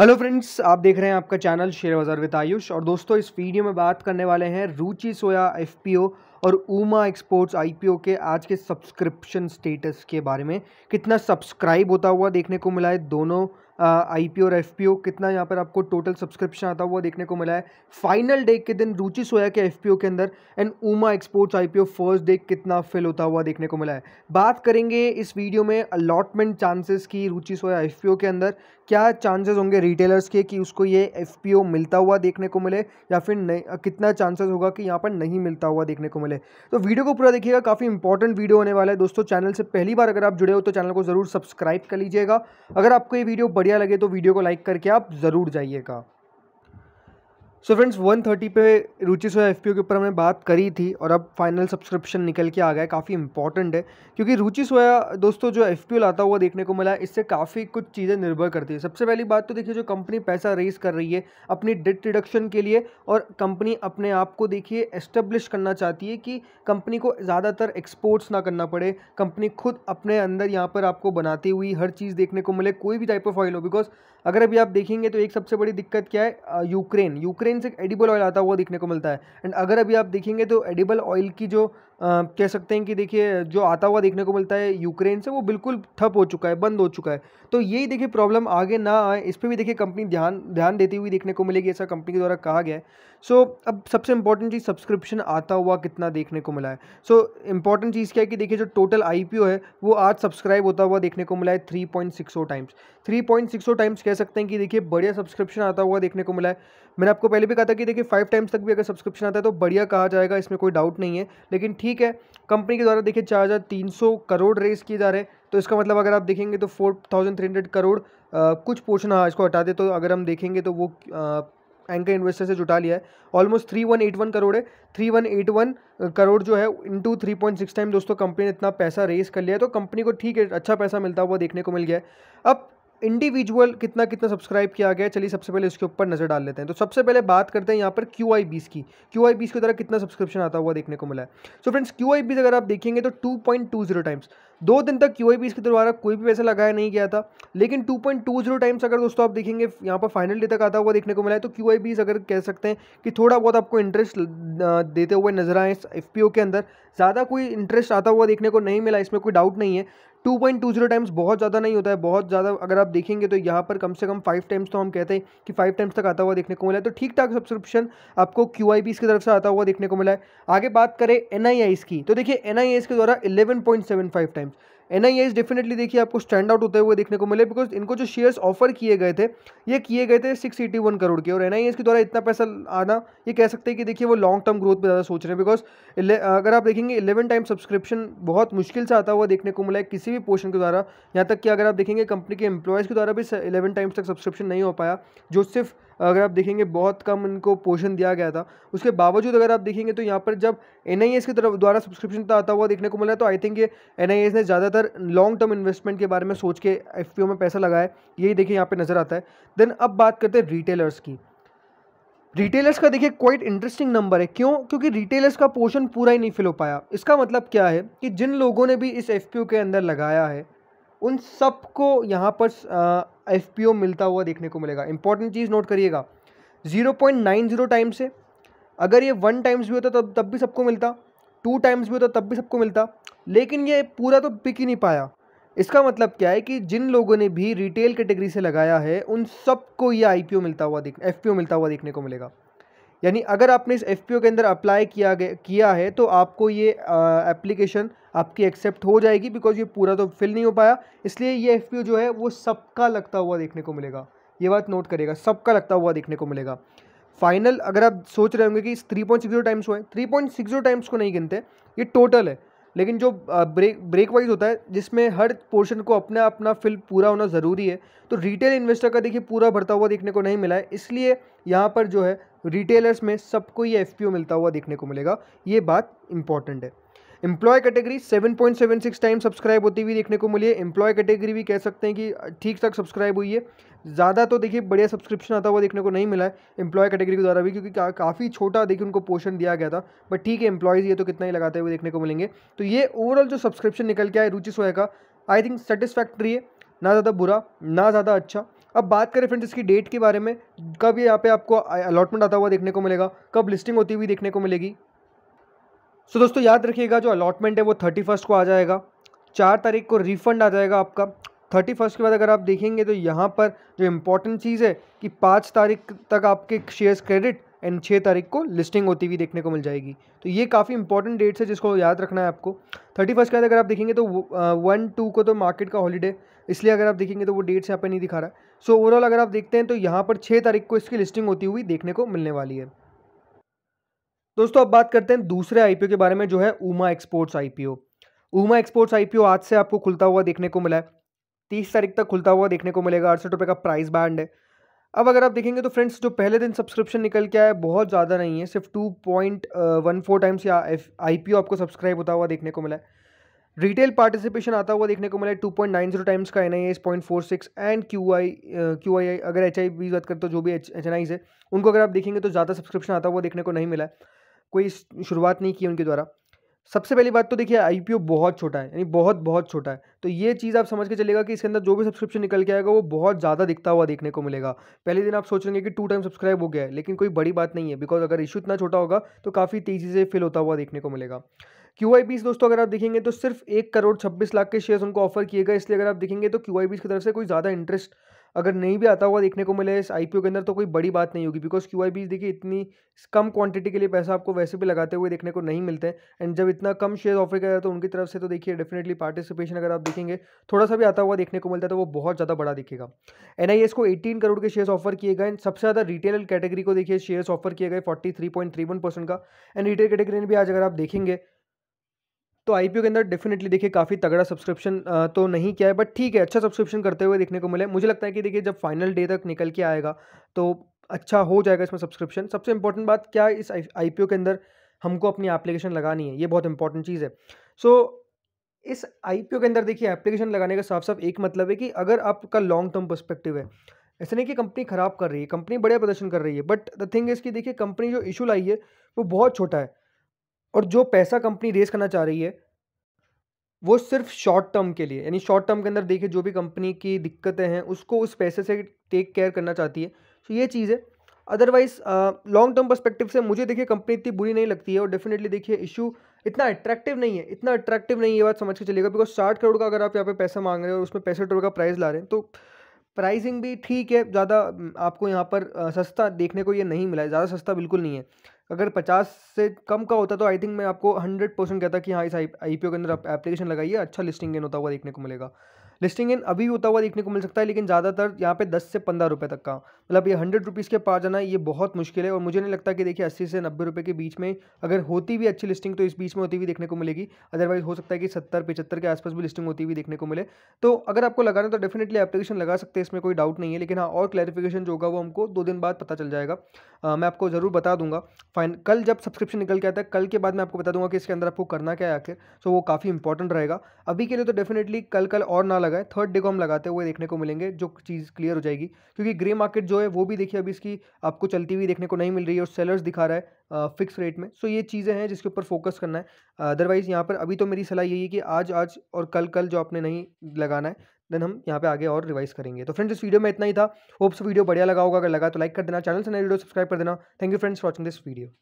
hello friends आप देख रहे हैं आपका channel share Bazaar with Ayush और दोस्तों इस वीडियो में बात करने वाले हैं रुचि सोया एफपीओ और उमा एक्सपोर्ट्स आईपीओ के आज के सब्सक्रिप्शन स्टेटस के बारे में कितना सब्सक्राइब होता हुआ देखने को मिला है दोनों आई पी और एफ पी ओ कितना यहाँ पर आपको टोटल सब्सक्रिप्शन आता हुआ देखने को मिला है फाइनल डे के दिन रुचि सोया के एफ पी ओ के अंदर and Uma exports I P O first day कितना फिल होता हुआ देखने को मिला है बात करेंगे इस वीडियो में अलॉटमेंट चांसेस की रुचि सोया एफ पी ओ के अंदर क्या चांसेस होंगे रिटेलर्स के कि उसको ये एफ पी ओ मिलता हुआ देखने को मिले या फिर नहीं कितना चांसेस होगा कि यहाँ पर नहीं मिलता हुआ देखने को मिले वाले तो वीडियो को पूरा देखिएगा काफ़ी इंपॉर्टेंट वीडियो होने वाला है दोस्तों चैनल से पहली बार अगर आप जुड़े हो तो चैनल को ज़रूर सब्सक्राइब कर लीजिएगा अगर आपको ये वीडियो बढ़िया लगे तो वीडियो को लाइक करके आप ज़रूर जाइएगा सो फ्रेंड्स वन थर्टी पे रुचि सोया एफ के ऊपर हमने बात करी थी और अब फाइनल सब्सक्रिप्शन निकल के आ गया है काफ़ी इंपॉर्टेंट है क्योंकि रुचि सोया दोस्तों जो एफ लाता हुआ देखने को मिला है इससे काफ़ी कुछ चीज़ें निर्भर करती है सबसे पहली बात तो देखिए जो कंपनी पैसा रेज कर रही है अपनी डेट रिडक्शन के लिए और कंपनी अपने आप को देखिए एस्टेब्लिश करना चाहती है कि कंपनी को ज़्यादातर एक्सपोर्ट्स ना करना पड़े कंपनी खुद अपने अंदर यहाँ पर आपको बनाती हुई हर चीज़ देखने को मिले कोई भी टाइप ऑफ ऑयल हो बिकॉज अगर अभी आप देखेंगे तो एक सबसे बड़ी दिक्कत क्या है यूक्रेन यूक्रेन ग्रेन से एडिबल ऑयल आता हुआ देखने को मिलता है एंड अगर अभी आप देखेंगे तो एडिबल ऑयल की जो कह सकते हैं कि देखिए जो आता हुआ देखने को मिलता है यूक्रेन से वो बिल्कुल ठप हो चुका है बंद हो चुका है तो यही देखिए प्रॉब्लम आगे ना आए इस पर भी देखिए कंपनी ध्यान ध्यान देती हुई देखने को मिलेगी ऐसा कंपनी के द्वारा कहा गया है सो अब सबसे इंपॉर्टेंट चीज़ सब्सक्रिप्शन आता हुआ कितना देखने को मिला है सो इंपॉर्टेंट चीज़ क्या है कि देखिए जो टोटल आई है वो आज सब्सक्राइब होता हुआ देखने को मिला है थ्री टाइम्स थ्री टाइम्स कह सकते हैं कि देखिए बढ़िया सब्सक्रिप्शन आता हुआ देखने को मिला है मैंने आपको पहले भी कहा था कि देखिए फाइव टाइम्स तक भी अगर सब्सक्रिप्शन आता है तो बढ़िया कहा जाएगा इसमें कोई डाउट नहीं है लेकिन ठीक ठीक है कंपनी के द्वारा देखिए चार हज़ार तीन सौ करोड़ रेस किए जा रहे हैं तो इसका मतलब अगर आप देखेंगे तो four thousand three hundred crore आ, कुछ पोर्शन हाँ इसको हटा दे तो अगर हम देखेंगे तो वो आ, एंकर इन्वेस्टर से जुटा लिया है almost three one eight one crore है three one eight one crore जो है into three point six time दोस्तों कंपनी ने इतना पैसा रेस कर लिया है तो कंपनी को ठीक है अच्छा पैसा मिलता हुआ देखने को मिल गया है अब इंडिविजुअल कितना कितना सब्सक्राइब किया गया चलिए सबसे पहले इसके ऊपर नज़र डाल लेते हैं तो सबसे पहले बात करते हैं यहाँ पर क्यू आई बीस की क्यू आई बीस की तरह कितना सब्सक्रिप्शन आता हुआ देखने को मिला है सो फ्रेंड्स क्यू आई बीस अगर आप देखेंगे तो two point two zero times दो दिन तक क्यू आई इसके द्वारा कोई भी पैसा लगाया नहीं गया था लेकिन 2.20 टाइम्स अगर दोस्तों आप देखेंगे यहाँ पर फाइनल डे तक आता हुआ देखने को मिला है तो क्यू आई अगर कह सकते हैं कि थोड़ा बहुत आपको इंटरेस्ट देते हुए नजर आए एफ के अंदर ज़्यादा कोई इंटरेस्ट आता हुआ देखने को नहीं मिला इसमें कोई डाउट नहीं है 2.20 टाइम्स बहुत ज़्यादा नहीं होता है बहुत ज़्यादा अगर आप देखेंगे तो यहाँ पर कम से कम फाइव टाइम्स तो हम कहते हैं कि फाइव टाइम्स तक आता हुआ देखने को मिला है तो ठीक ठाक सब्सक्रिप्शन आपको क्यू आई की तरफ से आता हुआ देखने को मिला है आगे बात करें एन की तो देखिए एन के द्वारा eleven times N I Is definitely देखिए आपको स्टैंड आउट होते हुए देखने को मिले बिकॉज इनको जो शेयर्स ऑफर किए गए थे ये किए गए थे सिक्स एटी वन करोड़ के और एन आई एस के द्वारा इतना पैसा आना ये कह सकते हैं कि देखिए वो लॉन्ग टर्म ग्रोथ पर ज़्यादा सोच रहे हैं बिकॉज अगर आप देखेंगे इलेवन टाइम सब्सक्रिप्शन बहुत मुश्किल से आता हुआ देखने को मिला है किसी भी पोर्शन के द्वारा यहाँ तक कि अगर आप देखेंगे कंपनी के एम्प्लॉयज़ के द्वारा भी इलेवन टाइम्स तक सब्सक्रिप्शन नहीं हो पाया जो सिर्फ अगर आप देखेंगे बहुत कम इनको पोषण दिया गया था उसके बावजूद अगर आप देखेंगे तो यहाँ पर जब एन की तरफ द्वारा सब्सक्रिप्शन तो आता हुआ देखने को मिला तो आई थिंक ये एन ने ज़्यादातर लॉन्ग टर्म इन्वेस्टमेंट के बारे में सोच के एफ में पैसा लगाया यही देखिए यहाँ पर नज़र आता है देन अब बात करते हैं रिटेलर्स की रिटेलर्स का देखिए क्वाइट इंटरेस्टिंग नंबर है क्यों क्योंकि रिटेलर्स का पोर्शन पूरा ही नहीं फिल हो पाया इसका मतलब क्या है कि जिन लोगों ने भी इस एफ के अंदर लगाया है उन सबको यहाँ पर एफ मिलता हुआ देखने को मिलेगा इंपॉर्टेंट चीज़ नोट करिएगा zero point nine zero times से अगर ये वन टाइम्स भी होता तब तो तब भी सबको मिलता टू टाइम्स भी होता तब भी सबको मिलता लेकिन ये पूरा तो पिक ही नहीं पाया इसका मतलब क्या है कि जिन लोगों ने भी रिटेल कैटेगरी से लगाया है उन सबको ये आई मिलता हुआ देख एफ मिलता हुआ देखने को मिलेगा यानी अगर आपने इस एफ के अंदर अप्लाई किया गया किया है तो आपको ये एप्लीकेशन आपकी एक्सेप्ट हो जाएगी बिकॉज ये पूरा तो फिल नहीं हो पाया इसलिए ये एफ जो है वो सबका लगता हुआ देखने को मिलेगा ये बात नोट करेगा सबका लगता हुआ देखने को मिलेगा फाइनल अगर आप सोच रहे होंगे कि three point six zero times हुए three point six zero times को नहीं गिनते ये टोटल है लेकिन जो ब्रेक ब्रेक वाइज होता है जिसमें हर पोर्शन को अपना अपना फिल पूरा होना ज़रूरी है तो रिटेल इन्वेस्टर का देखिए पूरा भरता हुआ देखने को नहीं मिला है इसलिए यहाँ पर जो है रिटेलर्स में सबको ये एफ मिलता हुआ देखने को मिलेगा ये बात इंपॉर्टेंट है एम्प्लॉय कैटेगरी 7.76 टाइम सब्सक्राइब होती हुई देखने को मिली है एम्प्लॉय कैटेगरी भी कह सकते हैं कि ठीक ठाक सब्सक्राइब हुई है ज़्यादा तो देखिए बढ़िया सब्सक्रिप्शन आता हुआ देखने को नहीं मिला है एम्प्लॉय कैटेगरी के द्वारा भी क्योंकि का, काफ़ी छोटा देखिए उनको पोर्शन दिया गया था बट ठीक है एम्प्लॉयज़ ये तो कितना ही लगाते हुए देखने को मिलेंगे तो ये ओवरऑल जो सब्सक्रिप्शन निकल के आए रुचि सोया का आई थिंक सेटिस्फैक्ट्री है ना ज़्यादा बुरा ना ज़्यादा अच्छा अब बात करें फ्रेंड्स इसकी डेट के बारे में कब ये यहाँ पे आपको अलॉटमेंट आता हुआ देखने को मिलेगा कब लिस्टिंग होती हुई देखने को मिलेगी सो so, दोस्तों याद रखिएगा जो अलॉटमेंट है वो थर्टी फर्स्ट को आ जाएगा चार तारीख को रिफंड आ जाएगा आपका थर्टी फर्स्ट के बाद अगर आप देखेंगे तो यहाँ पर जो इम्पोर्टेंट चीज़ है कि पाँच तारीख तक आपके शेयर्स क्रेडिट एंड छः तारीख को लिस्टिंग होती हुई देखने को मिल जाएगी तो ये काफ़ी इंपॉर्टेंट डेट्स है जिसको याद रखना है आपको थर्टी फर्स्ट के बाद अगर आप देखेंगे तो वन टू को तो मार्केट का हॉलीडे इसलिए अगर आप देखेंगे तो वो डेट्स यहाँ पर नहीं दिखा रहा है सो so, ओवरऑल अगर आप देखते हैं तो यहाँ पर छः तारीख को इसकी लिस्टिंग होती हुई देखने को मिलने वाली है दोस्तों अब बात करते हैं दूसरे आईपीओ के बारे में जो है Uma exports IPO Uma exports IPO आज से आपको खुलता हुआ देखने को मिला है तीस तारीख तक खुलता हुआ देखने को मिलेगा अड़सठ रुपये का प्राइस बैंड है अब अगर आप देखेंगे तो फ्रेंड्स जो पहले दिन सब्सक्रिप्शन निकल के आया बहुत ज़्यादा नहीं है सिर्फ two point one four times या आई आपको सब्सक्राइब होता हुआ देखने को मिला है रिटेल पार्टिसिपेशन आता हुआ देखने को मिला है two point nine zero times का N I S point four six and Q I Q I I अगर एच आई बी बात करते तो जो भी एच एन आईज है उनको अगर आप देखेंगे तो ज़्यादा सब्सक्रिप्शन आता हुआ देखने को नहीं मिला है कोई शुरुआत नहीं की उनके द्वारा सबसे पहली बात तो देखिए आई पी ओ बहुत छोटा है यानी बहुत बहुत छोटा है तो ये चीज़ आप समझ के चलेगा कि इसके अंदर जो भी सब्सक्रिप्शन निकल के आएगा वो बहुत ज़्यादा दिखता हुआ देखने को मिलेगा पहले दिन आप सोच रहे कि टू टाइम सब्सक्राइब हो गया है लेकिन कोई बड़ी बात नहीं है बिकॉज अगर इशू इतना छोटा होगा तो काफ़ी तेज़ी से फिल होता हुआ देखने को मिलेगा क्यू आई दोस्तों अगर आप देखेंगे तो सिर्फ एक करोड़ छब्बीस लाख के शेयर्स उनको ऑफर किए गए इसलिए अगर आप देखेंगे तो क्यू आई की तरफ से कोई ज़्यादा इंटरेस्ट अगर नहीं भी आता हुआ देखने को मिले इस आईपीओ के अंदर तो कोई बड़ी बात नहीं होगी बिकॉज क्यू देखिए इतनी कम क्वांटिटी के लिए पैसा आपको वैसे भी लगाते हुए देखने को नहीं मिलते एंड जब इतना कम शेयर ऑफर किया जाता है तो उनकी तरफ से तो देखिए डेफिनेटली पार्टिसिपेशन अगर आप देखेंगे थोड़ा सा भी आता हुआ देखने को मिलता है तो वो बहुत ज़्यादा बड़ा दिखेगा एन को एटीन करोड़ के शेयर्स ऑफर किए गए सबसे ज़्यादा रिटेल कैटेगरी को देखिए शेयर्स ऑफर किए गए फोर्टी का एंड रिटेल कैटेगरी में भी आज अगर आप देखेंगे तो आई के अंदर डेफिनेटली देखिए काफ़ी तगड़ा सब्सक्रिप्शन तो नहीं किया है बट ठीक है अच्छा सब्सक्रिप्शन करते हुए देखने को मिले मुझे लगता है कि देखिए जब फाइनल डे तक निकल के आएगा तो अच्छा हो जाएगा इसमें सब्सक्रिप्शन सबसे इंपॉर्टेंट बात क्या इस आई के अंदर हमको अपनी एप्लीकेशन लगानी है ये बहुत इंपॉर्टेंट चीज़ है सो so, इस आई के अंदर देखिए एप्लीकेशन लगाने का साफ साफ एक मतलब है कि अगर आपका लॉन्ग टर्म परस्पेक्टिव है ऐसा नहीं कि कंपनी ख़राब कर रही है कंपनी बढ़िया प्रदर्शन कर रही है बट द थिंग इज़ कि देखिए कंपनी जो इशू लाई है वो बहुत छोटा है और जो पैसा कंपनी रेस करना चाह रही है वो सिर्फ शॉर्ट टर्म के लिए यानी शॉर्ट टर्म के अंदर देखिए जो भी कंपनी की दिक्कतें हैं उसको उस पैसे से टेक केयर करना चाहती है तो ये चीज़ है अदरवाइज लॉन्ग टर्म पर्सपेक्टिव से मुझे देखिए कंपनी इतनी बुरी नहीं लगती है और डेफिनेटली देखिए इशू इतना अट्रैक्टिव नहीं है इतना अट्रैक्टिव नहीं है ये बात समझ के चलेगा बिकॉज साठ करोड़ का अगर आप यहाँ पे पैसा मांग रहे हो और उसमें पैंसठ करोड़ का प्राइस ला रहे हैं तो प्राइसिंग भी ठीक है ज़्यादा आपको यहाँ पर सस्ता देखने को ये नहीं मिला है ज़्यादा सस्ता बिल्कुल नहीं है अगर पचास से कम का होता तो आई थिंक मैं आपको हंड्रेड परसेंट कहता कि हाँ इस आई आई के अंदर आप एप्लीकेशन लगाइए अच्छा लिस्टिंग गेन होता हुआ देखने को मिलेगा लिस्टिंग इन अभी होता हुआ देखने को मिल सकता है लेकिन ज़्यादातर यहाँ पे दस से पंद्रह रुपये तक का मतलब ये हंड्रेड रुपीज़ के पार जाना ये बहुत मुश्किल है और मुझे नहीं लगता कि देखिए अस्सी से नब्बे रुपये के बीच में अगर होती भी अच्छी लिस्टिंग तो इस बीच में होती हुई देखने को मिलेगी अदरवाइज हो सकता है कि सत्तर पचहत्तर के आसपास भी लिस्टिंग होती हुई देखने को मिले तो अगर आपको लगाना तो डेफिनेटली एप्लीकेशन लगा सकते हैं इसमें कोई डाउट नहीं है लेकिन हाँ और क्लैरिफिकेशन जो होगा वो हमको दो दिन बाद पता चल जाएगा आ, मैं आपको ज़रूर बता दूंगा फाइन कल जब सब्सक्रिप्शन निकल के आता है कल के बाद मैं आपको बता दूंगा कि इसके अंदर आपको करना क्या है आखिर सो वो काफ़ी इंपॉर्टेंट रहेगा अभी के लिए तो डेफिनेटली कल कल और ना लगाए थर्ड डे को हम लगाते हुए देखने को मिलेंगे जो चीज़ क्लियर हो जाएगी क्योंकि ग्रे मार्केट जो है वो भी देखिए अभी इसकी आपको चलती हुई देखने को नहीं मिल रही है और सेलर्स दिखा रहा है फिक्स रेट में सो ये चीज़ें हैं जिसके ऊपर फोकस करना है अदरवाइज़ यहाँ पर अभी तो मेरी सलाह यही है कि आज आज और कल कल जो आपने नहीं लगाना है देन हम यहाँ पे आगे और रिवाइज करेंगे तो फ्रेंड्स इस वीडियो में इतना ही था होप्स वीडियो बढ़िया लगा होगा अगर लगा तो लाइक कर देना चैनल से नए वीडियो सब्सक्राइब कर देना thank you friends watching this video